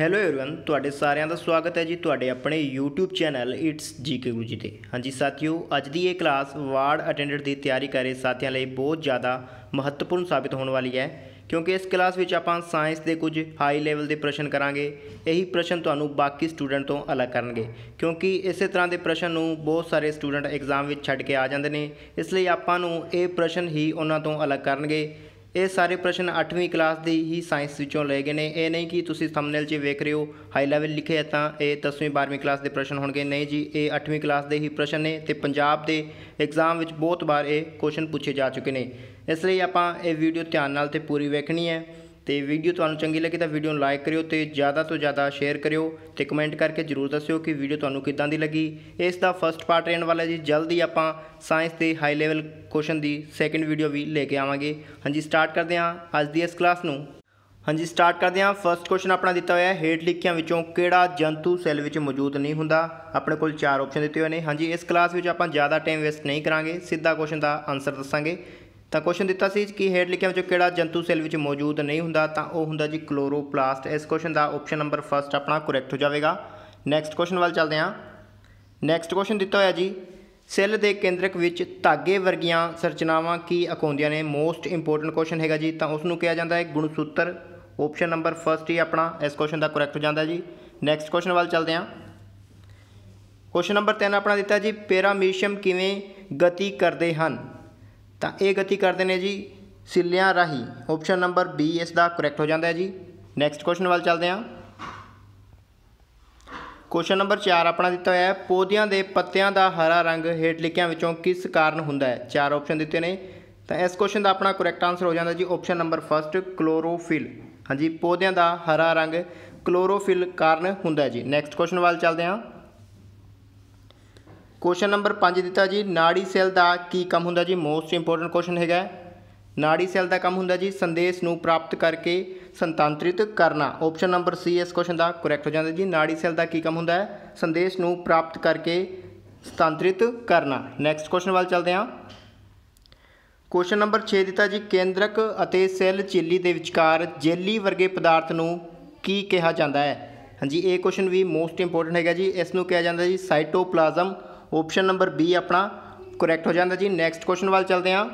hello everyone ਤੁਹਾਡੇ ਸਾਰਿਆਂ ਦਾ ਸਵਾਗਤ ਹੈ ਜੀ ਤੁਹਾਡੇ ਆਪਣੇ YouTube channel it's GK Gurji ਤੇ ਹਾਂਜੀ ਸਾਥੀਓ ਅੱਜ ਦੀ ਇਹ ਕਲਾਸ ਵਾਰਡ ਅਟੈਂਡੈਂਟ ਦੀ ਤਿਆਰੀ ਕਰੇ ਸਾਥੀਆਂ ਲਈ ਬਹੁਤ ਜ਼ਿਆਦਾ ਮਹੱਤਵਪੂਰਨ ਸਾਬਿਤ ਹੋਣ ਵਾਲੀ ਹੈ ਕਿਉਂਕਿ ਇਸ ਕਲਾਸ ਵਿੱਚ ਆਪਾਂ ਸਾਇੰਸ ਦੇ ਕੁਝ ਹਾਈ ਲੈਵਲ ਦੇ ਪ੍ਰਸ਼ਨ ਕਰਾਂਗੇ ਇਹੀ ਪ੍ਰਸ਼ਨ ਤੁਹਾਨੂੰ ਬਾਕੀ ਸਟੂਡੈਂਟ ਤੋਂ ਅਲੱਗ ਕਰਨਗੇ ਕਿਉਂਕਿ ਇਸੇ ਤਰ੍ਹਾਂ ਦੇ ਪ੍ਰਸ਼ਨ ਨੂੰ ਬਹੁਤ ਸਾਰੇ ਸਟੂਡੈਂਟ ਐਗਜ਼ਾਮ ਵਿੱਚ ਛੱਡ ਕੇ ਆ ਜਾਂਦੇ ਨੇ ਇਸ ਲਈ ਆਪਾਂ ਨੂੰ ਇਹ ਪ੍ਰਸ਼ਨ ਹੀ ਉਹਨਾਂ ਤੋਂ ਅਲੱਗ ਕਰਨਗੇ ਇਹ ਸਾਰੇ ਪ੍ਰਸ਼ਨ 8ਵੀਂ ਕਲਾਸ ਦੇ ਹੀ ਸਾਇੰਸ ਵਿੱਚੋਂ ਲਏ ਗਏ ਨੇ ਇਹ ਨਹੀਂ ਕਿ ਤੁਸੀਂ ਥੰਬਨੇਲ 'ਚ ਵੇਖ ਰਹੇ ਹੋ ਹਾਈ ਲੈਵਲ ਲਿਖਿਆ ਤਾਂ ਇਹ 10ਵੀਂ 12ਵੀਂ ਕਲਾਸ ਦੇ ਪ੍ਰਸ਼ਨ ਹੋਣਗੇ ਨਹੀਂ ਜੀ ਇਹ 8ਵੀਂ ਕਲਾਸ ਦੇ ਹੀ ਪ੍ਰਸ਼ਨ ਨੇ ਤੇ ਪੰਜਾਬ ਦੇ ਐਗਜ਼ਾਮ ਵਿੱਚ ਬਹੁਤ ਵਾਰ ਇਹ ਕੁਐਸਚਨ ਪੁੱਛੇ ਜਾ ਚੁੱਕੇ ਨੇ ਇਸ ਲਈ ਆਪਾਂ ਇਹ ਵੀਡੀਓ ਧਿਆਨ ਨਾਲ ਤੇ ਪੂਰੀ ਵੇਖਣੀ ਹੈ ਤੇ ਵੀਡੀਓ ਤੁਹਾਨੂੰ ਚੰਗੀ ਲੱਗੀ ਤਾਂ ਵੀਡੀਓ ਨੂੰ ਲਾਈਕ ਕਰਿਓ ਤੇ ਜ਼ਿਆਦਾ ਤੋਂ ਜ਼ਿਆਦਾ ਸ਼ੇਅਰ ਕਰਿਓ ਤੇ ਕਮੈਂਟ ਕਰਕੇ ਜਰੂਰ ਦੱਸਿਓ ਕਿ ਵੀਡੀਓ ਤੁਹਾਨੂੰ ਕਿੱਦਾਂ ਦੀ ਲੱਗੀ ਇਸ ਦਾ ਫਰਸਟ ਪਾਰਟ ਰਹਿਣ ਵਾਲਾ ਜੀ ਜਲਦੀ ਆਪਾਂ ਸਾਇੰਸ ਦੇ ਹਾਈ ਲੈਵਲ ਕੁਐਸਚਨ ਦੀ ਸੈਕੰਡ ਵੀਡੀਓ ਵੀ ਲੈ ਕੇ ਆਵਾਂਗੇ ਹਾਂਜੀ ਸਟਾਰਟ ਕਰਦੇ ਹਾਂ ਅੱਜ ਦੀ ਇਸ ਕਲਾਸ ਨੂੰ ਹਾਂਜੀ ਸਟਾਰਟ ਕਰਦੇ ਹਾਂ ਫਰਸਟ ਕੁਐਸਚਨ ਆਪਣਾ ਦਿੱਤਾ ਹੋਇਆ ਹੈ ਹੇਠ ਲਿਖਿਆਂ ਵਿੱਚੋਂ ਕਿਹੜਾ ਜੰਤੂ ਸੈੱਲ ਵਿੱਚ ਮੌਜੂਦ ਨਹੀਂ ਹੁੰਦਾ ਆਪਣੇ ਕੋਲ ਚਾਰ ਆਪਸ਼ਨ ਦਿੱਤੇ ਹੋਏ ਨੇ ਹਾਂਜੀ ਇਸ ਕਲਾਸ ਵਿੱਚ ਆਪਾਂ ਜ਼ਿਆਦਾ ਟਾਈਮ ਵੇਸਟ ਨਹੀਂ ਕਰਾਂਗੇ ਸਿੱਧਾ ਕੁਐਸਚਨ ਦਾ ਆਨਸਰ ਦੱਸਾਂਗੇ ਤਾਂ ਕੁਐਸਚਨ ਦਿੱਤਾ ਸੀ ਕਿ ਹੇਠ ਲਿਖਿਆ ਵਿੱਚੋਂ ਕਿਹੜਾ ਜੰਤੂ ਸੈੱਲ ਵਿੱਚ ਮੌਜੂਦ ਨਹੀਂ ਹੁੰਦਾ ਤਾਂ ਉਹ ਹੁੰਦਾ ਜੀ ਕਲੋਰੋਪਲਾਸਟ ਇਸ ਕੁਐਸਚਨ ਦਾ ਆਪਸ਼ਨ ਨੰਬਰ ਫਸਟ ਆਪਣਾ ਕਰੈਕਟ ਹੋ ਜਾਵੇਗਾ ਨੈਕਸਟ ਕੁਐਸਚਨ ਵੱਲ ਚੱਲਦੇ ਹਾਂ ਨੈਕਸਟ ਕੁਐਸਚਨ ਦਿੱਤਾ ਹੋਇਆ ਜੀ ਸੈੱਲ ਦੇ ਕੇਂਦਰਕ ਵਿੱਚ ਧਾਗੇ ਵਰਗੀਆਂ ਸਰਚਨਾਵਾਂ ਕੀ ਅਖਾਉਂਦੀਆਂ ਨੇ ਮੋਸਟ ਇੰਪੋਰਟੈਂਟ ਕੁਐਸਚਨ ਹੈਗਾ ਜੀ ਤਾਂ ਉਸ ਨੂੰ ਕਿਹਾ ਜਾਂਦਾ ਹੈ ਗੁਣਸੂਤਰ ਆਪਸ਼ਨ ਨੰਬਰ ਫਸਟ ਹੀ ਆਪਣਾ ਇਸ ਕੁਐਸਚਨ ਦਾ ਕਰੈਕਟ ਹੋ ਜਾਂਦਾ ਜੀ ਨੈਕਸਟ ਕੁਐਸਚਨ ਵੱਲ ਚੱਲਦੇ ਹਾਂ ਕੁਐਸਚਨ ਨੰਬਰ 3 ਆਪਣਾ ਦਿੱਤਾ ਜੀ ਪੈਰਾਮੀਸ਼ੀਅਮ ਕਿਵੇਂ ਗਤੀ ਕਰਦੇ ਹਨ ਤਾਂ ਇਹ ਗਤੀ ਕਰਦੇ ਨੇ ਜੀ ਸਿੱਲਿਆਂ ਰਾਹੀਂ ਆਪਸ਼ਨ ਨੰਬਰ ਬੀ ਇਸ ਦਾ ਕਰੈਕਟ ਹੋ ਜਾਂਦਾ ਹੈ ਜੀ ਨੈਕਸਟ ਕੁਐਸਚਨ ਵੱਲ ਚੱਲਦੇ ਹਾਂ ਕੁਐਸਚਨ ਨੰਬਰ 4 ਆਪਣਾ ਦਿੱਤਾ ਹੋਇਆ ਹੈ ਪੌਦਿਆਂ ਦੇ ਪੱਤਿਆਂ ਦਾ ਹਰਾ ਰੰਗ ਹੇਠ ਲਿਖਿਆਂ ਵਿੱਚੋਂ ਕਿਸ ਕਾਰਨ ਹੁੰਦਾ ਹੈ ਚਾਰ ਆਪਸ਼ਨ ਦਿੱਤੇ ਨੇ ਤਾਂ ਇਸ ਕੁਐਸਚਨ ਦਾ ਆਪਣਾ ਕਰੈਕਟ ਆਨਸਰ ਹੋ ਜਾਂਦਾ ਜੀ ਆਪਸ਼ਨ ਨੰਬਰ 1 ਕਲੋਰੋਫਿਲ ਹਾਂਜੀ ਪੌਦਿਆਂ ਦਾ ਹਰਾ ਰੰਗ ਕਲੋਰੋਫਿਲ ਕਾਰਨ ਹੁੰਦਾ ਹੈ ਜੀ ਨੈਕਸਟ ਕੁਐਸਚਨ ਵੱਲ ਚੱਲਦੇ ਹਾਂ ਕੁਐਸਚਨ ਨੰਬਰ 5 ਦਿੱਤਾ ਜੀ ਨਾੜੀ ਸੈੱਲ ਦਾ ਕੀ ਕੰਮ ਹੁੰਦਾ ਜੀ ਮੋਸਟ ਇੰਪੋਰਟੈਂਟ ਕੁਐਸਚਨ ਹੈਗਾ ਨਾੜੀ ਸੈੱਲ ਦਾ ਕੰਮ ਹੁੰਦਾ ਜੀ ਸੰਦੇਸ਼ ਨੂੰ ਪ੍ਰਾਪਤ ਕਰਕੇ ਸੰਤਾਂਤਰਿਤ ਕਰਨਾ ਆਪਸ਼ਨ ਨੰਬਰ ਸੀ ਇਸ ਕੁਐਸਚਨ ਦਾ ਕਰੈਕਟ ਹੋ ਜਾਂਦਾ ਜੀ ਨਾੜੀ ਸੈੱਲ ਦਾ ਕੀ ਕੰਮ ਹੁੰਦਾ ਹੈ ਸੰਦੇਸ਼ ਨੂੰ ਪ੍ਰਾਪਤ ਕਰਕੇ ਸੰਤਾਂਤਰਿਤ ਕਰਨਾ ਨੈਕਸਟ ਕੁਐਸਚਨ ਵੱਲ ਚੱਲਦੇ ਹਾਂ ਕੁਐਸਚਨ ਨੰਬਰ 6 ਦਿੱਤਾ ਜੀ ਕੇਂਦਰਕ ਅਤੇ ਸੈੱਲ ਝਿੱਲੀ ਦੇ ਵਿਚਕਾਰ ਜੈਲੀ ਵਰਗੇ ਪਦਾਰਥ ਨੂੰ ਕੀ ਕਿਹਾ ਜਾਂਦਾ ਹੈ ਹਾਂਜੀ ਇਹ ਕੁਐਸਚਨ ਵੀ ਮੋਸਟ ਇੰਪੋਰਟੈਂਟ ਹੈਗਾ ਜੀ ਇਸ ਨੂੰ ਕਿਹਾ ਜਾਂਦਾ ਜੀ ਸਾਈਟੋਪਲਾਜ਼ਮ ਆਪਸ਼ਨ ਨੰਬਰ ਬੀ ਆਪਣਾ ਕਰੈਕਟ ਹੋ ਜਾਂਦਾ ਜੀ ਨੈਕਸਟ ਕੁਐਸਚਨ ਵੱਲ ਚਲਦੇ ਹਾਂ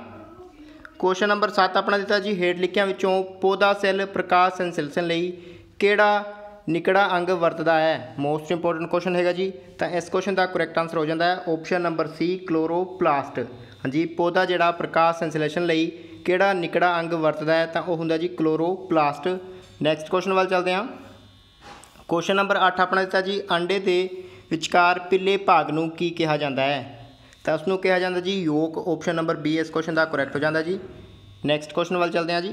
ਕੁਐਸਚਨ ਨੰਬਰ 7 ਆਪਣਾ ਦਿੱਤਾ ਜੀ ਹੇਠ ਲਿਖਿਆਂ ਵਿੱਚੋਂ ਪੌਦਾ ਸੈੱਲ ਪ੍ਰਕਾਸ਼ ਸੰਸਲੇਸ਼ਨ ਲਈ ਕਿਹੜਾ ਨਿਕੜਾ ਅੰਗ ਵਰਤਦਾ ਹੈ ਮੋਸਟ ਇੰਪੋਰਟੈਂਟ ਕੁਐਸਚਨ ਹੈਗਾ ਜੀ ਤਾਂ ਇਸ ਕੁਐਸਚਨ ਦਾ ਕਰੈਕਟ ਆਨਸਰ ਹੋ ਜਾਂਦਾ ਹੈ ਆਪਸ਼ਨ ਨੰਬਰ ਸੀ ਕਲੋਰੋਪਲਾਸਟ ਹਾਂਜੀ ਪੌਦਾ ਜਿਹੜਾ ਪ੍ਰਕਾਸ਼ ਸੰਸਲੇਸ਼ਨ ਲਈ ਕਿਹੜਾ ਨਿਕੜਾ ਅੰਗ ਵਰਤਦਾ ਹੈ ਤਾਂ ਉਹ ਹੁੰਦਾ ਜੀ ਕਲੋਰੋਪਲਾਸਟ ਨੈਕਸਟ ਕੁਐਸਚਨ ਵੱਲ ਚਲਦੇ ਹਾਂ ਕੁਐਸਚਨ ਨੰਬਰ 8 ਆਪਣਾ ਦਿੱਤਾ ਜੀ ਅੰਡੇ ਦੇ ਵਿਚਕਾਰ ਪਿੱਲੇ ਭਾਗ ਨੂੰ ਕੀ ਕਿਹਾ ਜਾਂਦਾ ਹੈ ਤਾਂ ਉਸ ਨੂੰ ਕਿਹਾ ਜਾਂਦਾ ਜੀ ਯੋਕ ਆਪਸ਼ਨ ਨੰਬਰ ਬੀ ਇਸ ਕੁਐਸਚਨ ਦਾ ਕਰੈਕਟ ਹੋ ਜਾਂਦਾ ਜੀ ਨੈਕਸਟ ਕੁਐਸਚਨ ਵੱਲ ਚੱਲਦੇ ਹਾਂ ਜੀ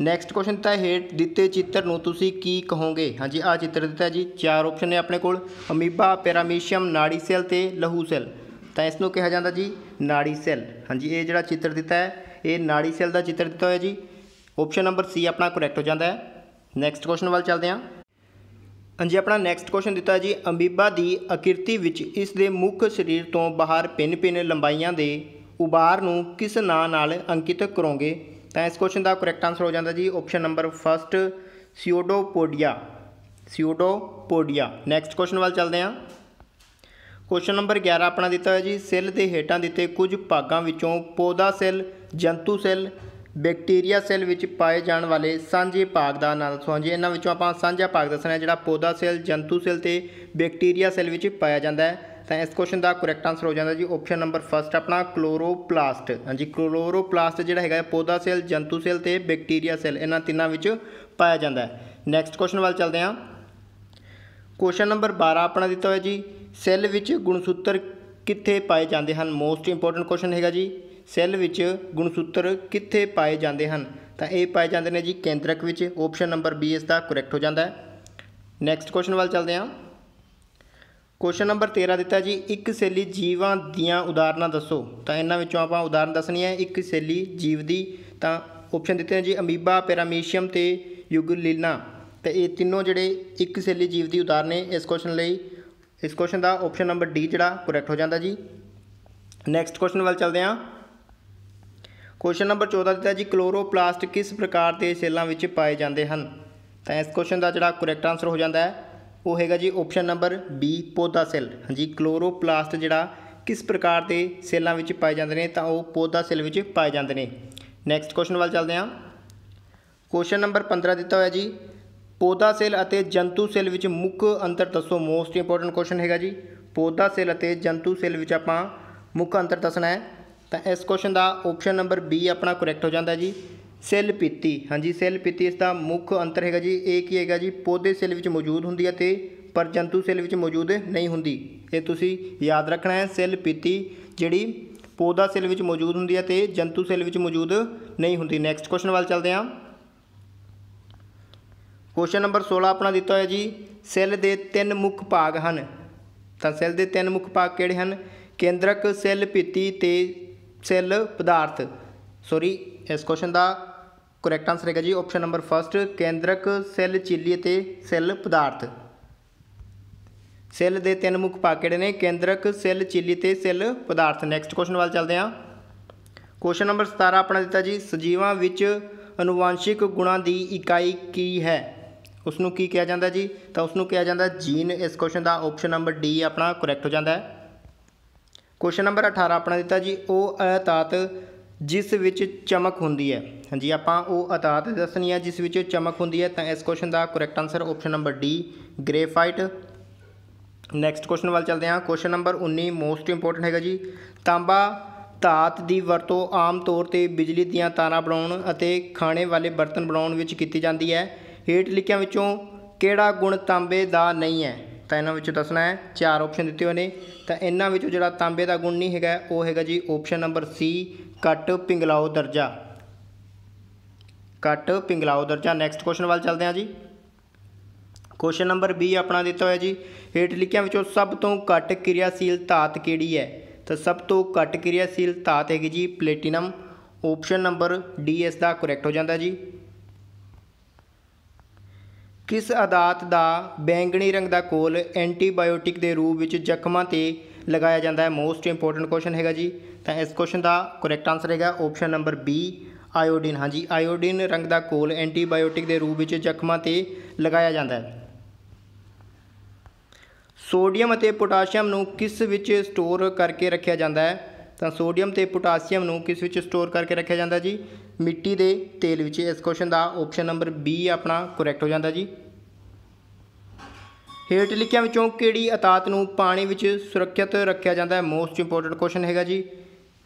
ਨੈਕਸਟ ਕੁਐਸਚਨ ਤਾਂ ਹੇਠ ਦਿੱਤੇ ਚਿੱਤਰ ਨੂੰ ਤੁਸੀਂ ਕੀ ਕਹੋਗੇ ਹਾਂਜੀ ਆ ਚਿੱਤਰ ਦਿੱਤਾ ਜੀ ਚਾਰ ਆਪਸ਼ਨ ਨੇ ਆਪਣੇ ਕੋਲ ਅਮੀਬਾ ਪੈਰਾਮੀਸ਼ੀਅਮ ਨਾੜੀ ਸੈੱਲ ਤੇ ਲਹੂ ਸੈੱਲ ਤਾਂ ਇਸ ਨੂੰ ਕਿਹਾ ਜਾਂਦਾ ਜੀ ਨਾੜੀ ਸੈੱਲ ਹਾਂਜੀ ਇਹ ਜਿਹੜਾ ਚਿੱਤਰ ਦਿੱਤਾ ਹੈ ਇਹ ਨਾੜੀ ਸੈੱਲ ਦਾ ਚਿੱਤਰ ਦਿੱਤਾ ਹੋਇਆ ਜੀ ਆਪਸ਼ਨ ਨੰਬਰ ਸੀ ਆਪਣਾ ਕਰੈਕਟ ਹੋ ਜਾਂਦਾ ਹੈ ਨੈਕਸਟ ਕੁਐਸਚਨ ਵੱਲ ਚੱਲਦੇ ਹਾਂ ਹਾਂਜੀ ਆਪਣਾ ਨੈਕਸਟ ਕੁਐਸਚਨ ਦਿੱਤਾ ਜੀ ਅੰਬੀਬਾ ਦੀ ਅਕਿਰਤੀ ਵਿੱਚ ਇਸ ਦੇ ਮੁੱਖ ਸਰੀਰ ਤੋਂ ਬਾਹਰ ਪਿੰਨ-ਪਿੰਨ ਲੰਬਾਈਆਂ ਦੇ ਉਬਾਰ ਨੂੰ ਕਿਸ ਨਾਂ ਨਾਲ ਅੰਕਿਤ ਕਰੋਗੇ ਤਾਂ ਇਸ ਕੁਐਸਚਨ ਦਾ ਕਰੈਕਟ ਆਨਸਰ ਹੋ ਜਾਂਦਾ ਜੀ option number 1 pseudopodia pseudopodia next question ਵੱਲ ਚੱਲਦੇ ਹਾਂ ਕੁਐਸਚਨ ਨੰਬਰ 11 ਆਪਣਾ ਦਿੱਤਾ ਹੋਇਆ ਜੀ ਸੈੱਲ ਦੇ ਹੇਠਾਂ ਦਿੱਤੇ ਕੁਝ ਭਾਗਾਂ ਵਿੱਚੋਂ ਪੌਦਾ ਸੈੱਲ ਜੰਤੂ ਸੈੱਲ ਬੈਕਟੀਰੀਆ ਸੈੱਲ ਵਿੱਚ ਪਾਏ ਜਾਣ ਵਾਲੇ ਸਾਂਝੇ ਭਾਗ ਦਾ ਨਾਮ ਦੱਸੋ ਜੀ ਇਹਨਾਂ ਵਿੱਚੋਂ ਆਪਾਂ ਸਾਂਝਾ ਭਾਗ ਦੱਸਣਾ ਜਿਹੜਾ ਪੌਦਾ ਸੈੱਲ ਜੰਤੂ ਸੈੱਲ ਤੇ ਬੈਕਟੀਰੀਆ ਸੈੱਲ ਵਿੱਚ ਪਾਇਆ ਜਾਂਦਾ ਹੈ ਤਾਂ ਇਸ ਕੁਐਸਚਨ ਦਾ ਕਰੈਕਟ ਆਨਸਰ ਹੋ ਜਾਂਦਾ ਜੀ ਆਪਸ਼ਨ ਨੰਬਰ 1 ਆਪਣਾ ਕਲੋਰੋਪਲਾਸਟ ਹਾਂਜੀ ਕਲੋਰੋਪਲਾਸਟ ਜਿਹੜਾ ਹੈਗਾ ਪੌਦਾ ਸੈੱਲ ਜੰਤੂ ਸੈੱਲ ਤੇ ਬੈਕਟੀਰੀਆ ਸੈੱਲ ਇਹਨਾਂ ਤਿੰਨਾਂ ਵਿੱਚ ਪਾਇਆ ਜਾਂਦਾ ਹੈ ਨੈਕਸਟ ਕੁਐਸਚਨ ਵੱਲ ਚੱਲਦੇ ਹਾਂ ਕੁਐਸਚਨ ਨੰਬਰ 12 ਆਪਣਾ ਦਿੱਤਾ ਹੋਇਆ ਜੀ ਸੈੱਲ ਵਿੱਚ ਗੁਣਸੂਤਰ ਕਿੱਥੇ ਪਾਏ ਜਾਂਦੇ ਹਨ ਮੋਸਟ ਇੰਪੋਰਟੈਂਟ ਕੁਐਸਚਨ ਹੈਗਾ ਜੀ ਸੈੱਲ ਵਿੱਚ ਗੁਣਸੂਤਰ ਕਿੱਥੇ ਪਾਏ ਜਾਂਦੇ ਹਨ ਤਾਂ ਇਹ ਪਾਏ ਜਾਂਦੇ ਨੇ ਜੀ ਕੇਂਦਰਕ ਵਿੱਚ ਆਪਸ਼ਨ ਨੰਬਰ ਬੀ ਇਸ ਦਾ ਕਰੈਕਟ ਹੋ ਜਾਂਦਾ ਹੈ ਨੈਕਸਟ ਕੁਐਸਚਨ ਵੱਲ ਚੱਲਦੇ ਹਾਂ ਕੁਐਸਚਨ ਨੰਬਰ 13 ਦਿੱਤਾ ਜੀ ਇੱਕ ਸੈਲੀ ਜੀਵਾਂ ਦੀਆਂ ਉਦਾਹਰਨਾਂ ਦੱਸੋ ਤਾਂ ਇਹਨਾਂ ਵਿੱਚੋਂ ਆਪਾਂ ਉਦਾਹਰਨ ਦੱਸਣੀ ਹੈ ਇੱਕ ਸੈਲੀ ਜੀਵ ਦੀ ਤਾਂ ਆਪਸ਼ਨ ਦਿੱਤੇ ਨੇ ਜੀ ਅਮੀਬਾ ਪੈਰਾਮੀਸ਼ੀਅਮ ਤੇ ਯੂਗਲੀਨਾ ਤੇ ਇਹ ਤਿੰਨੋਂ ਜਿਹੜੇ ਇੱਕ ਸੈਲੀ ਜੀਵ ਦੀ ਉਦਾਹਰਨ ਨੇ ਇਸ ਕੁਐਸਚਨ ਲਈ ਇਸ ਕੁਐਸਚਨ ਦਾ ਆਪਸ਼ਨ ਨੰਬਰ ਡੀ ਜਿਹੜਾ ਕਰੈਕਟ ਹੋ ਜਾਂਦਾ ਜੀ ਨੈਕਸਟ ਕੁਐਸਚਨ ਵੱਲ ਚੱਲਦੇ ਹਾਂ ਕੁਐਸਚਨ ਨੰਬਰ 14 ਦਿੱਤਾ ਜੀ ਕਲੋਰੋਪਲਾਸਟ ਕਿਸ ਪ੍ਰਕਾਰ ਦੇ ਸੈੱਲਾਂ ਵਿੱਚ ਪਾਏ ਜਾਂਦੇ ਹਨ ਤਾਂ ਇਸ ਕੁਐਸਚਨ ਦਾ ਜਿਹੜਾ ਕਰੈਕਟ ਆਨਸਰ ਹੋ ਜਾਂਦਾ ਹੈ ਉਹ ਹੈਗਾ ਜੀ ਆਪਸ਼ਨ ਨੰਬਰ ਬੀ ਪੌਦਾ ਸੈੱਲ ਹਾਂਜੀ ਕਲੋਰੋਪਲਾਸਟ ਜਿਹੜਾ ਕਿਸ ਪ੍ਰਕਾਰ ਦੇ ਸੈੱਲਾਂ ਵਿੱਚ ਪਾਏ ਜਾਂਦੇ ਨੇ ਤਾਂ ਉਹ ਪੌਦਾ ਸੈੱਲ ਵਿੱਚ ਪਾਏ ਜਾਂਦੇ ਨੇ ਨੈਕਸਟ ਕੁਐਸਚਨ ਵੱਲ ਚੱਲਦੇ ਹਾਂ ਕੁਐਸਚਨ ਨੰਬਰ 15 ਦਿੱਤਾ ਹੋਇਆ ਜੀ ਪੌਦਾ ਸੈੱਲ ਅਤੇ ਜੰਤੂ ਸੈੱਲ ਵਿੱਚ ਮੁੱਖ ਅੰਤਰ ਦੱਸੋ ਮੋਸਟ ਇੰਪੋਰਟੈਂਟ ਕੁਐਸਚਨ ਹੈਗਾ ਜੀ ਪੌਦਾ ਸੈੱਲ ਅਤੇ ਜੰਤੂ ਸੈੱਲ ਵਿੱਚ ਆਪਾਂ ਮੁੱਖ ਅੰਤਰ ਦੱਸਣਾ ਹੈ ਤਾਂ ਇਸ ਕੁਐਸਚਨ ਦਾ ਆਪਸ਼ਨ ਨੰਬਰ B ਆਪਣਾ ਕਰੈਕਟ ਹੋ ਜਾਂਦਾ ਜੀ ਸੈਲ ਪੀਤੀ ਹਾਂਜੀ ਸੈਲ ਪੀਤੀ ਇਸ ਦਾ ਮੁੱਖ ਅੰਤਰ ਹੈਗਾ ਜੀ ਇਹ ਕੀ ਹੈਗਾ ਜੀ ਪੌਦੇ ਸੈਲ ਵਿੱਚ ਮੌਜੂਦ ਹੁੰਦੀ ਹੈ ਤੇ ਪਰ ਜੰਤੂ ਸੈਲ ਵਿੱਚ ਮੌਜੂਦ ਨਹੀਂ ਹੁੰਦੀ ਇਹ ਤੁਸੀਂ ਯਾਦ ਰੱਖਣਾ ਹੈ ਸੈਲ ਪੀਤੀ ਜਿਹੜੀ ਪੌਦਾ ਸੈਲ ਵਿੱਚ ਮੌਜੂਦ ਹੁੰਦੀ ਹੈ ਤੇ ਜੰਤੂ ਸੈਲ ਵਿੱਚ ਮੌਜੂਦ ਨਹੀਂ ਹੁੰਦੀ ਨੈਕਸਟ ਕੁਐਸਚਨ ਵੱਲ ਚੱਲਦੇ ਹਾਂ ਕੁਐਸਚਨ ਨੰਬਰ 16 ਆਪਣਾ ਦਿੱਤਾ ਹੋਇਆ ਜੀ ਸੈਲ ਦੇ ਤਿੰਨ ਮੁੱਖ ਭਾਗ ਹਨ ਤਾਂ ਸੈਲ ਦੇ ਤਿੰਨ ਮੁੱਖ ਭਾਗ ਕਿਹੜੇ ਹਨ ਕੇਂਦਰਕ ਸੈਲ ਪੀਤੀ ਤੇ ਸੈੱਲ ਪਦਾਰਥ ਸੌਰੀ ਇਸ ਕੁਐਸਚਨ ਦਾ ਕਰੈਕਟ ਆਨਸਰ ਹੈਗਾ ਜੀ ਆਪਸ਼ਨ ਨੰਬਰ 1 ਕੇਂਦਰਕ ਸੈੱਲ ਚੀਲੀ ਅਤੇ ਸੈੱਲ ਪਦਾਰਥ ਸੈੱਲ ਦੇ ਤਿੰਨ ਮੁੱਖ ਭਾਗ ਕਿਹੜੇ ਨੇ ਕੇਂਦਰਕ ਸੈੱਲ ਚੀਲੀ ਤੇ ਸੈੱਲ ਪਦਾਰਥ ਨੈਕਸਟ ਕੁਐਸਚਨ ਵੱਲ ਚੱਲਦੇ ਹਾਂ ਕੁਐਸਚਨ ਨੰਬਰ 17 ਆਪਣਾ ਦਿੱਤਾ ਜੀ ਸਜੀਵਾਂ ਵਿੱਚ ਅਨੁਵਾਂਸ਼ਿਕ ਗੁਣਾਂ ਦੀ ਇਕਾਈ ਕੀ ਹੈ ਉਸ ਨੂੰ ਕੀ ਕਿਹਾ ਜਾਂਦਾ ਜੀ ਤਾਂ ਉਸ ਨੂੰ ਕਿਹਾ ਜਾਂਦਾ ਜੀਨ ਇਸ ਕੁਐਸਚਨ ਦਾ ਆਪਸ਼ਨ ਨੰਬਰ ਡੀ ਆਪਣਾ ਕਰੈਕਟ ਹੋ ਜਾਂਦਾ ਹੈ ਕੁਐਸਚਨ ਨੰਬਰ 18 ਆਪਣਾ ਦਿੱਤਾ ਜੀ ਉਹ ਅਤਾਤ ਜਿਸ ਵਿੱਚ ਚਮਕ ਹੁੰਦੀ ਹੈ ਹਾਂਜੀ ਆਪਾਂ ਉਹ ਅਤਾਤ ਦੱਸਣੀ ਹੈ ਜਿਸ ਵਿੱਚ ਚਮਕ ਹੁੰਦੀ ਹੈ ਤਾਂ ਇਸ ਕੁਐਸਚਨ ਦਾ correct answer option number D graphite next question ਵੱਲ ਚੱਲਦੇ ਹਾਂ ਕੁਐਸਚਨ ਨੰਬਰ 19 ਮੋਸਟ ਇੰਪੋਰਟੈਂਟ ਹੈਗਾ ਜੀ ਤਾਂਬਾ ਧਾਤ ਦੀ ਵਰਤੋਂ ਆਮ ਤੌਰ ਤੇ ਬਿਜਲੀ ਦੀਆਂ ਤਾਰਾਂ ਬਣਾਉਣ ਅਤੇ ਖਾਣੇ ਵਾਲੇ ਬਰਤਨ ਬਣਾਉਣ ਵਿੱਚ ਕੀਤੀ ਜਾਂਦੀ ਹੈ ਹੇਠ ਲਿਖਿਆਂ ਵਿੱਚੋਂ ਕਿਹੜਾ ਗੁਣ ਤਾਂਬੇ ਦਾ ਨਹੀਂ ਹੈ ਤਾਂ ਇਹਨਾਂ ਵਿੱਚੋਂ ਦੱਸਣਾ ਹੈ ਚਾਰ ਆਪਸ਼ਨ ਦਿੱਤੇ ਹੋਏ ਨੇ ਤਾਂ ਇਹਨਾਂ ਵਿੱਚੋਂ ਜਿਹੜਾ ਤਾਂਬੇ ਦਾ ਗੁਣ ਨਹੀਂ ਹੈਗਾ ਉਹ ਹੈਗਾ ਜੀ ਆਪਸ਼ਨ ਨੰਬਰ ਸੀ ਕੱਟ ਪਿੰਗਲਾਓ ਦਰਜਾ ਕੱਟ ਪਿੰਗਲਾਓ ਦਰਜਾ ਨੈਕਸਟ ਕੁਐਸਚਨ ਵੱਲ ਚੱਲਦੇ ਹਾਂ ਜੀ ਕੁਐਸਚਨ ਨੰਬਰ 20 ਆਪਣਾ ਦਿੱਤਾ ਹੋਇਆ ਜੀ ਹੇਠ ਲਿਖਿਆਂ ਵਿੱਚੋਂ ਸਭ ਤੋਂ ਘੱਟ ਕਿਰਿਆਸ਼ੀਲ ਧਾਤ ਕਿਹੜੀ ਹੈ ਤਾਂ ਸਭ ਤੋਂ ਘੱਟ ਕਿਰਿਆਸ਼ੀਲ ਧਾਤ ਹੈਗੀ ਜੀ ਪਲੈਟੀਨਮ ਆਪਸ਼ਨ ਨੰਬਰ ਡੀ ਇਸ ਦਾ ਕਰੈਕਟ ਹੋ ਜਾਂਦਾ ਜੀ ਕਿਸ ਆਦਾਤ ਦਾ ਬੈਂਗਣੀ ਰੰਗ ਦਾ ਕੋਲ ਐਂਟੀਬਾਇਓਟਿਕ ਦੇ ਰੂਪ ਵਿੱਚ ਜ਼ਖਮਾਂ ਤੇ ਲਗਾਇਆ ਜਾਂਦਾ ਹੈ ਮੋਸਟ ਇੰਪੋਰਟੈਂਟ ਕੁਐਸਚਨ ਹੈਗਾ ਜੀ ਤਾਂ ਇਸ ਕੁਐਸਚਨ ਦਾ ਕਰੈਕਟ ਆਨਸਰ ਹੈਗਾ ਆਪਸ਼ਨ ਨੰਬਰ ਬੀ ਆਇਓਡੀਨ ਹਾਂਜੀ ਆਇਓਡੀਨ ਰੰਗ ਦਾ ਕੋਲ ਐਂਟੀਬਾਇਓਟਿਕ ਦੇ ਰੂਪ ਵਿੱਚ ਜ਼ਖਮਾਂ ਤੇ ਲਗਾਇਆ ਜਾਂਦਾ ਹੈ ਸੋਡੀਅਮ ਅਤੇ ਪੋਟਾਸ਼ੀਅਮ ਨੂੰ ਕਿਸ ਵਿੱਚ ਸਟੋਰ ਕਰਕੇ ਰੱਖਿਆ ਜਾਂਦਾ ਹੈ ਤਾਂ ਸੋਡੀਅਮ ਤੇ ਪੋਟਾਸ਼ੀਅਮ ਨੂੰ ਕਿਸ ਵਿੱਚ ਸਟੋਰ ਕਰਕੇ ਰੱਖਿਆ ਜਾਂਦਾ ਜੀ ਮਿੱਟੀ ਦੇ ਤੇਲ ਵਿੱਚ ਇਸ ਕੁਐਸਚਨ ਦਾ ਆਪਸ਼ਨ ਨੰਬਰ ਬੀ ਆਪਣਾ ਕਰੈਕਟ ਹੋ ਜਾਂਦਾ ਜੀ ਹੇਠ ਲਿਖਿਆਂ ਵਿੱਚੋਂ ਕਿਹੜੀ ਅਤਾਤ ਨੂੰ ਪਾਣੀ ਵਿੱਚ ਸੁਰੱਖਿਅਤ ਰੱਖਿਆ ਜਾਂਦਾ ਹੈ ਮੋਸਟ ਇੰਪੋਰਟੈਂਟ ਕੁਐਸਚਨ ਹੈਗਾ ਜੀ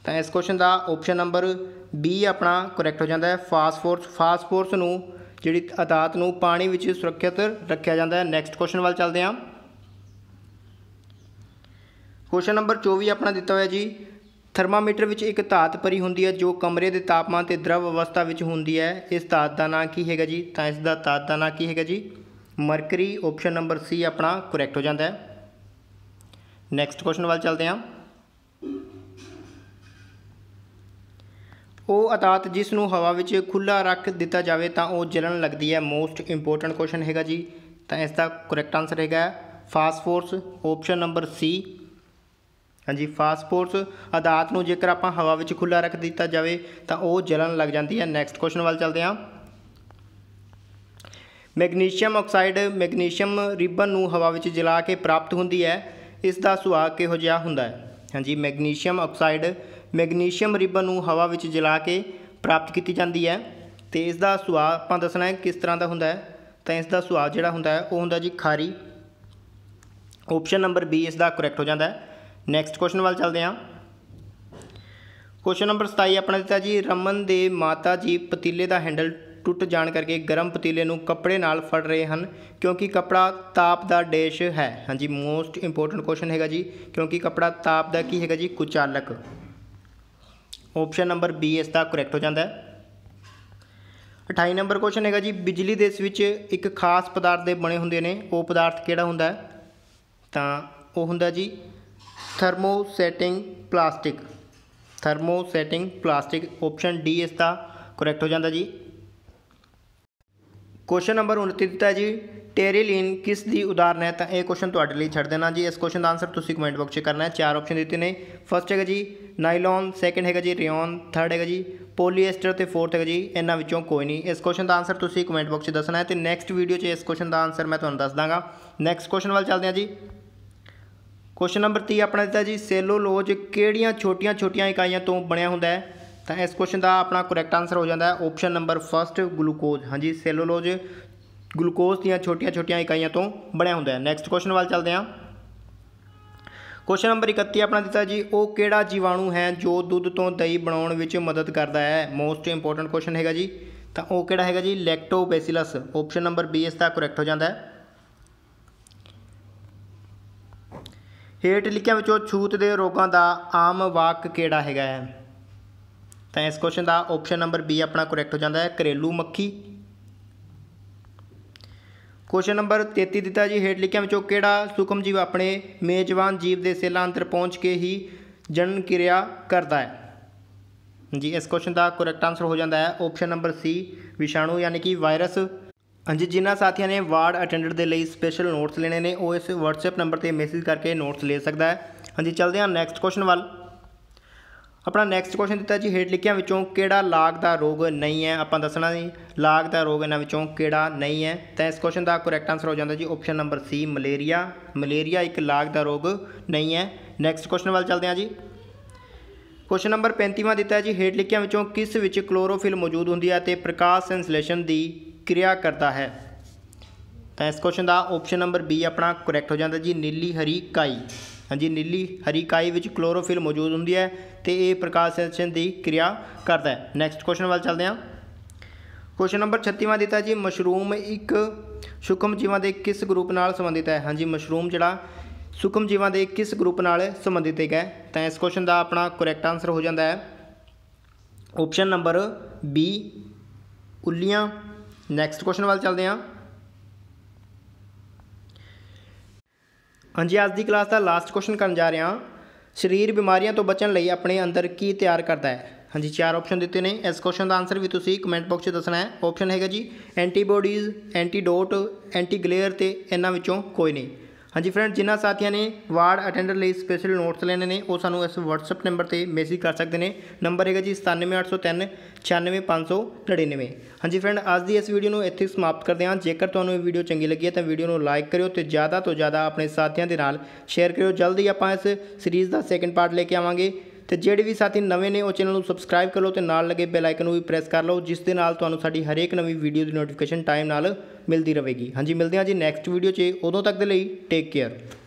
ਤਾਂ ਇਸ ਕੁਐਸਚਨ ਦਾ ਆਪਸ਼ਨ ਨੰਬਰ ਬੀ ਆਪਣਾ ਕਰੈਕਟ ਹੋ ਜਾਂਦਾ ਹੈ ਫਾਸਫੋਰਸ ਫਾਸਫੋਰਸ ਨੂੰ ਜਿਹੜੀ ਅਤਾਤ ਨੂੰ ਪਾਣੀ ਵਿੱਚ ਸੁਰੱਖਿਅਤ ਰੱਖਿਆ ਜਾਂਦਾ ਹੈ ਨੈਕਸਟ ਕੁਐਸਚਨ ਵੱਲ ਚੱਲਦੇ ਹਾਂ ਕੁਐਸਚਨ ਨੰਬਰ 24 ਆਪਣਾ ਦਿੱਤਾ ਹੋਇਆ ਜੀ ਥਰਮਾਮੀਟਰ ਵਿੱਚ ਇੱਕ ਧਾਤ ਭਰੀ ਹੁੰਦੀ ਹੈ ਜੋ ਕਮਰੇ ਦੇ ਤਾਪਮਾਨ ਤੇ ਦਰਵ ਅਵਸਥਾ ਵਿੱਚ ਹੁੰਦੀ ਹੈ ਇਸ ਧਾਤ ਦਾ ਨਾਮ ਕੀ ਹੈਗਾ ਜੀ ਤਾਂ ਇਸ ਦਾ ਧਾਤ ਦਾ ਨਾਮ ਕੀ ਹੈਗਾ ਜੀ ਮਰਕਰੀ ਆਪਸ਼ਨ ਨੰਬਰ ਸੀ ਆਪਣਾ ਕਰੈਕਟ ਹੋ ਜਾਂਦਾ ਹੈ ਨੈਕਸਟ ਕੁਐਸਚਨ ਵੱਲ ਚਲਦੇ ਹਾਂ ਉਹ ਅਤਾਤ ਜਿਸ ਨੂੰ ਹਵਾ ਵਿੱਚ ਖੁੱਲਾ ਰੱਖ ਦਿੱਤਾ ਜਾਵੇ ਤਾਂ ਉਹ ਜਲਣ ਲੱਗਦੀ ਹੈ ਮੋਸਟ ਇੰਪੋਰਟੈਂਟ ਕੁਐਸਚਨ ਹੈਗਾ ਜੀ ਤਾਂ ਇਸ ਦਾ ਕਰੈਕਟ ਆਨਸਰ ਹੈਗਾ ਫਾਸਫੋਰਸ ਆਪਸ਼ਨ ਨੰਬਰ ਸੀ ਹਾਂਜੀ ਫਾਸਫੋਰਸ ਅਦਾਤ ਨੂੰ ਜੇਕਰ ਆਪਾਂ ਹਵਾ ਵਿੱਚ ਖੁੱਲਾ ਰੱਖ ਦਿੱਤਾ ਜਾਵੇ ਤਾਂ ਉਹ ਜਲਣ ਲੱਗ ਜਾਂਦੀ ਹੈ ਨੈਕਸਟ ਕੁਐਸਚਨ ਵੱਲ ਚਲਦੇ ਹਾਂ ਮੈਗਨੀਸ਼ੀਅਮ ਆਕਸਾਈਡ ਮੈਗਨੀਸ਼ੀਅਮ ਰਿਬਨ ਨੂੰ ਹਵਾ ਵਿੱਚ ਜਲਾ ਕੇ ਪ੍ਰਾਪਤ ਹੁੰਦੀ ਹੈ ਇਸ ਦਾ ਸੁਆਗ ਕਿਹੋ ਜਿਹਾ ਹੁੰਦਾ ਹੈ ਹਾਂਜੀ ਮੈਗਨੀਸ਼ੀਅਮ ਆਕਸਾਈਡ ਮੈਗਨੀਸ਼ੀਅਮ ਰਿਬਨ ਨੂੰ ਹਵਾ ਵਿੱਚ ਜਲਾ ਕੇ ਪ੍ਰਾਪਤ ਕੀਤੀ ਜਾਂਦੀ ਹੈ ਤੇ ਇਸ ਦਾ ਸੁਆਗ ਆਪਾਂ ਦੱਸਣਾ ਹੈ ਕਿਸ ਤਰ੍ਹਾਂ ਦਾ ਹੁੰਦਾ ਹੈ ਤਾਂ ਇਸ ਦਾ ਸੁਆਗ ਜਿਹੜਾ ਹੁੰਦਾ ਹੈ ਉਹ ਹੁੰਦਾ ਜੀ ਖਾਰੀ ਆਪਸ਼ਨ ਨੰਬਰ B ਇਸ ਦਾ ਕਰੈਕਟ ਹੋ ਜਾਂਦਾ ਹੈ ਨੈਕਸਟ ਕੁਐਸਚਨ ਵੱਲ ਚੱਲਦੇ ਹਾਂ ਕੁਐਸਚਨ ਨੰਬਰ 27 ਆਪਣਾ ਦਿੱਤਾ ਜੀ ਰਮਨ ਦੇ ਮਾਤਾ ਜੀ ਪਤੀਲੇ ਦਾ ਹੈਂਡਲ ਟੁੱਟ ਜਾਣ ਕਰਕੇ ਗਰਮ ਪਤੀਲੇ ਨੂੰ ਕੱਪੜੇ ਨਾਲ ਫੜ ਰਹੇ ਹਨ ਕਿਉਂਕਿ ਕੱਪੜਾ ਤਾਪ ਦਾ ਡੈਸ਼ ਹੈ ਹਾਂਜੀ ਮੋਸਟ ਇੰਪੋਰਟੈਂਟ ਕੁਐਸਚਨ ਹੈਗਾ ਜੀ ਕਿਉਂਕਿ ਕੱਪੜਾ ਤਾਪ ਦਾ ਕੀ ਹੈਗਾ ਜੀ ਕੁਚਾਲਕ ਆਪਸ਼ਨ ਨੰਬਰ ਬੀ ਇਸ ਦਾ ਕਰੈਕਟ ਹੋ ਜਾਂਦਾ ਹੈ 28 ਨੰਬਰ ਕੁਐਸਚਨ ਹੈਗਾ ਜੀ ਬਿਜਲੀ ਦੇ ਸਵਿਚ ਇੱਕ ਖਾਸ ਪਦਾਰਥ ਦੇ ਬਣੇ ਹੁੰਦੇ ਨੇ ਉਹ ਪਦਾਰਥ ਕਿਹੜਾ ਹੁੰਦਾ ਹੈ ਤਾਂ ਉਹ ਹੁੰਦਾ ਜੀ thermosetting plastic thermosetting plastic option D ਇਸ ਦਾ ਕਰੈਕਟ ਹੋ ਜਾਂਦਾ ਜੀ ਕੁਐਸਚਨ ਨੰਬਰ 29 ਦਿੱਤਾ ਜੀ ਟੇਰੀਲਿਨ ਕਿਸ ਦੀ ਉਦਾਹਰਨ ਹੈ ਤਾਂ ਇਹ ਕੁਐਸਚਨ ਤੁਹਾਡੇ ਲਈ ਛੱਡ ਦੇਣਾ ਜੀ ਇਸ ਕੁਐਸਚਨ ਦਾ ਆਨਸਰ ਤੁਸੀਂ ਕਮੈਂਟ ਬਾਕਸ 'ਚ ਕਰਨਾ ਹੈ ਚਾਰ ਆਪਸ਼ਨ ਦਿੱਤੇ ਨੇ ਫਰਸਟ ਹੈਗਾ ਜੀ ਨਾਈਲਨ ਸੈਕੰਡ ਹੈਗਾ ਜੀ ਰਿਓਨ ਥਰਡ ਹੈਗਾ ਜੀ ਪੋਲੀਐਸਟਰ ਤੇ ਫੋਰਥ ਹੈਗਾ ਜੀ ਇਹਨਾਂ ਵਿੱਚੋਂ ਕੋਈ ਨਹੀਂ ਇਸ ਕੁਐਸਚਨ ਦਾ ਆਨਸਰ ਤੁਸੀਂ ਕਮੈਂਟ ਬਾਕਸ 'ਚ ਦੱਸਣਾ ਹੈ ਤੇ ਨੈਕਸਟ ਵੀਡੀਓ 'ਚ ਇਸ ਕੁਐਸਚਨ ਦਾ ਆਨਸਰ ਮੈਂ ਤੁਹਾਨੂੰ ਦੱਸ ਦਾਂਗਾ ਨੈਕਸਟ ਕੁਐਸਚਨ ਵੱਲ ਚੱਲਦੇ ਹਾਂ ਜੀ ਕੁਐਸਚਨ ਨੰਬਰ 30 ਆਪਣਾ ਦਿੱਤਾ ਜੀ ਸੈਲੂਲੋਜ ਕਿਹੜੀਆਂ ਛੋਟੀਆਂ-ਛੋਟੀਆਂ ਇਕਾਈਆਂ ਤੋਂ ਬਣਿਆ ਹੁੰਦਾ ਹੈ ਤਾਂ ਇਸ ਕੁਐਸਚਨ ਦਾ ਆਪਣਾ ਕਰੈਕਟ ਆਨਸਰ ਹੋ ਜਾਂਦਾ ਹੈ ਆਪਸ਼ਨ ਨੰਬਰ 1 ਗਲੂਕੋਜ਼ ਹਾਂਜੀ ਸੈਲੂਲੋਜ਼ ਗਲੂਕੋਜ਼ ਦੀਆਂ ਛੋਟੀਆਂ-ਛੋਟੀਆਂ ਇਕਾਈਆਂ ਤੋਂ ਬਣਿਆ ਹੁੰਦਾ ਹੈ ਨੈਕਸਟ ਕੁਐਸਚਨ ਵੱਲ ਚੱਲਦੇ ਹਾਂ ਕੁਐਸਚਨ ਨੰਬਰ 31 ਆਪਣਾ ਦਿੱਤਾ ਜੀ ਉਹ ਕਿਹੜਾ ਜੀਵਾਣੂ ਹੈ ਜੋ ਦੁੱਧ ਤੋਂ ਦਹੀਂ ਬਣਾਉਣ ਵਿੱਚ ਮਦਦ ਕਰਦਾ ਹੈ ਮੋਸਟ ਇੰਪੋਰਟੈਂਟ ਕੁਐਸਚਨ ਹੈਗਾ ਜੀ ਤਾਂ ਉਹ ਕਿਹੜਾ ਹੈਗਾ ਜੀ ਲੈਕਟੋਬੈਸਿਲਸ ਆਪਸ਼ਨ ਨੰਬਰ ਬੀ ਇਸ ਦਾ ਕਰੈਕਟ ਹੋ ਜਾਂਦਾ ਹੈ ਹੇਟ ਲਿਖਿਆਂ ਵਿੱਚੋਂ ਛੂਤ ਦੇ ਰੋਗਾਂ ਦਾ ਆਮ ਵਾਕ ਕਿਹੜਾ ਹੈਗਾ ਹੈ ਤਾਂ ਇਸ ਕੁਐਸਚਨ ਦਾ ਆਪਸ਼ਨ ਨੰਬਰ ਬੀ ਆਪਣਾ ਕਰੈਕਟ ਹੋ ਜਾਂਦਾ ਹੈ ਕਰੇਲੂ ਮੱਖੀ ਕੁਐਸਚਨ ਨੰਬਰ 33 ਦਿੱਤਾ ਜੀ ਹੇਠ ਲਿਖਿਆਂ ਵਿੱਚੋਂ ਕਿਹੜਾ ਸੂਖਮ ਜੀਵ ਆਪਣੇ ਮੇਜ਼ਬਾਨ ਜੀਵ ਦੇ ਸੈੱਲਾਂ ਅੰਦਰ ਪਹੁੰਚ ਕੇ ਹੀ ਜਨਨ ਕਿਰਿਆ ਕਰਦਾ ਹੈ ਜੀ ਇਸ ਕੁਐਸਚਨ ਦਾ ਕਰੈਕਟ ਆਨਸਰ ਹੋ ਜਾਂਦਾ ਹੈ ਆਪਸ਼ਨ ਨੰਬਰ ਸੀ ਵਿਸ਼ਾਣੂ ਯਾਨੀ ਕਿ ਵਾਇਰਸ ਹਾਂਜੀ ਜਿਨ੍ਹਾਂ ਸਾਥੀਆਂ ਨੇ ਵਾਰਡ ਅਟੈਂਡੈਂਟ ਦੇ ਲਈ ਸਪੈਸ਼ਲ ਨੋਟਸ ਲੈਣੇ ਨੇ ਉਹ ਇਸ WhatsApp ਨੰਬਰ ਤੇ ਮੈਸੇਜ ਕਰਕੇ ਨੋਟਸ ਲੈ ਸਕਦਾ ਹੈ ਹਾਂਜੀ ਚਲਦੇ ਹਾਂ ਨੈਕਸਟ ਕੁਐਸਚਨ ਵੱਲ ਆਪਣਾ ਨੈਕਸਟ ਕੁਐਸਚਨ ਦਿੱਤਾ ਜੀ ਹੇਠ ਲਿਖਿਆਂ ਵਿੱਚੋਂ ਕਿਹੜਾ ਲਾਗ ਦਾ ਰੋਗ ਨਹੀਂ ਹੈ ਆਪਾਂ ਦੱਸਣਾ ਜੀ ਲਾਗ ਦਾ ਰੋਗ ਇਹਨਾਂ ਵਿੱਚੋਂ ਕਿਹੜਾ ਨਹੀਂ ਹੈ ਤਾਂ ਇਸ ਕੁਐਸਚਨ ਦਾ ਕਰੈਕਟ ਆਨਸਰ ਹੋ ਜਾਂਦਾ ਜੀ option number C malaria malaria ਇੱਕ ਲਾਗ ਦਾ ਰੋਗ ਨਹੀਂ ਹੈ ਨੈਕਸਟ ਕੁਐਸਚਨ ਵੱਲ ਚੱਲਦੇ ਹਾਂ ਜੀ ਕੁਐਸਚਨ ਨੰਬਰ 35ਵਾਂ ਦਿੱਤਾ ਜੀ ਹੇਠ ਲਿਖਿਆਂ ਵਿੱਚੋਂ ਕਿਸ ਵਿੱਚ ਕਲੋਰੋਫਿਲ ਮੌਜੂਦ ਹੁੰਦੀ ਹੈ ਤੇ ਪ੍ਰਕਾਸ਼ ਸੰਸਲੇਸ਼ਨ ਦੀ ਕਿਰਿਆ ਕਰਦਾ ਹੈ ਤਾਂ ਇਸ ਕੁਐਸਚਨ ਦਾ ਆਪਸ਼ਨ ਨੰਬਰ ਬੀ ਆਪਣਾ ਕਰੈਕਟ ਹੋ ਜਾਂਦਾ ਜੀ ਨੀਲੀ ਹਰੀ ਕਾਈ ਹਾਂਜੀ ਨੀਲੀ ਹਰੀ ਕਾਈ ਵਿੱਚ ਕਲੋਰੋਫਿਲ ਮੌਜੂਦ ਹੁੰਦੀ ਹੈ ਤੇ ਇਹ ਪ੍ਰਕਾਸ਼ ਸੰਸ਼ਲੇਸ਼ਣ ਦੀ ਕਿਰਿਆ ਕਰਦਾ ਹੈ ਨੈਕਸਟ ਕੁਐਸਚਨ ਵੱਲ ਚੱਲਦੇ ਹਾਂ ਕੁਐਸਚਨ ਨੰਬਰ 36ਵਾਂ ਦਿੱਤਾ ਜੀ ਮਸ਼ਰੂਮ ਇੱਕ ਸੂਖਮ ਜੀਵਾਂ ਦੇ ਕਿਸ ਗਰੁੱਪ ਨਾਲ ਸੰਬੰਧਿਤ ਹੈ ਹਾਂਜੀ ਮਸ਼ਰੂਮ ਜਿਹੜਾ ਸੂਖਮ ਜੀਵਾਂ ਦੇ ਕਿਸ ਗਰੁੱਪ ਨਾਲ ਸੰਬੰਧਿਤ ਹੈ ਤਾਂ ਇਸ ਕੁਐਸਚਨ ਦਾ ਆਪਣਾ ਕਰੈਕਟ ਆਨਸਰ ਹੋ ਜਾਂਦਾ ਹੈ ਆਪਸ਼ਨ ਨੰਬਰ ਬੀ ਉੱਲੀਆਂ ਨੈਕਸਟ ਕੁਐਸਚਨ ਵੱਲ ਚੱਲਦੇ ਹਾਂ ਹਾਂਜੀ ਅੱਜ ਦੀ ਕਲਾਸ ਦਾ ਲਾਸਟ ਕੁਐਸਚਨ ਕਰਨ ਜਾ ਰਿਹਾ ਹਾਂ ਸਰੀਰ ਬਿਮਾਰੀਆਂ ਤੋਂ ਬਚਣ ਲਈ ਆਪਣੇ ਅੰਦਰ ਕੀ ਤਿਆਰ ਕਰਦਾ ਹੈ ਹਾਂਜੀ ਚਾਰ ਆਪਸ਼ਨ ਦਿੱਤੇ ਨੇ ਇਸ ਕੁਐਸਚਨ ਦਾ ਆਨਸਰ ਵੀ ਤੁਸੀਂ ਕਮੈਂਟ ਬਾਕਸ 'ਚ ਦੱਸਣਾ ਹੈ ਆਪਸ਼ਨ ਹੈਗਾ ਜੀ ਐਂਟੀਬਾਡੀਜ਼ ਐਂਟੀਡੋਟ ਐਂਟੀਗਲੇਅਰ ਤੇ ਇਹਨਾਂ ਵਿੱਚੋਂ ਕੋਈ ਨਹੀਂ ਹਾਂਜੀ ਫਰੈਂਡ ਜਿਨ੍ਹਾਂ ਸਾਥੀਆਂ ਨੇ ਵਾਰਡ ਅਟੈਂਡਰ ਲਈ ਸਪੈਸ਼ਲ ਨੋਟਸ ਲੈਣੇ ਨੇ ਉਹ ਸਾਨੂੰ ਇਸ WhatsApp ਨੰਬਰ ਤੇ ਮੈਸੇਜ ਕਰ ਸਕਦੇ ਨੇ ਨੰਬਰ ਹੈਗਾ ਜੀ 97803 96599 ਹਾਂਜੀ ਫਰੈਂਡ ਅੱਜ ਦੀ ਇਸ ਵੀਡੀਓ ਨੂੰ ਇੱਥੇ ਸਮਾਪਤ ਕਰਦੇ ਹਾਂ ਜੇਕਰ ਤੁਹਾਨੂੰ ਇਹ ਵੀਡੀਓ ਚੰਗੀ ਲੱਗੀ ਹੈ ਤਾਂ ਵੀਡੀਓ ਨੂੰ ਲਾਈਕ ਕਰਿਓ ਤੇ ਜ਼ਿਆਦਾ ਤੋਂ ਜ਼ਿਆਦਾ ਆਪਣੇ ਸਾਥੀਆਂ ਦੇ ਨਾਲ ਸ਼ੇਅਰ ਕਰਿਓ ਜਲਦੀ ਆਪਾਂ ਇਸ ਸੀਰੀਜ਼ ਦਾ ਸੈਕੰਡ ਪਾਰਟ ਲੈ ਕੇ ਆਵਾਂਗੇ ਤੇ ਜਿਹੜੇ ਵੀ ਸਾਥੀ ਨਵੇਂ ਨੇ ਉਹ ਚੈਨਲ ਨੂੰ ਸਬਸਕ੍ਰਾਈਬ ਕਰ ਲਓ ਤੇ ਨਾਲ ਲੱਗੇ ਬੈਲ ਆਈਕਨ ਨੂੰ ਵੀ ਪ੍ਰੈਸ ਕਰ ਲਓ ਜਿਸ ਦੇ ਨਾਲ ਤੁਹਾਨੂੰ ਸਾਡੀ ਹਰੇਕ ਨਵੀਂ ਵੀਡੀਓ ਦੀ ਨੋਟੀਫਿਕੇਸ਼ਨ ਟਾਈਮ ਨਾਲ ਮਿਲਦੀ ਰਹੇਗੀ ਹਾਂਜੀ ਮਿਲਦੇ ਹਾਂ ਜੀ ਨੈਕਸਟ ਵੀਡੀਓ 'ਚ ਉਦੋਂ ਤੱਕ ਦੇ ਲਈ ਟੇਕ ਕੇਅਰ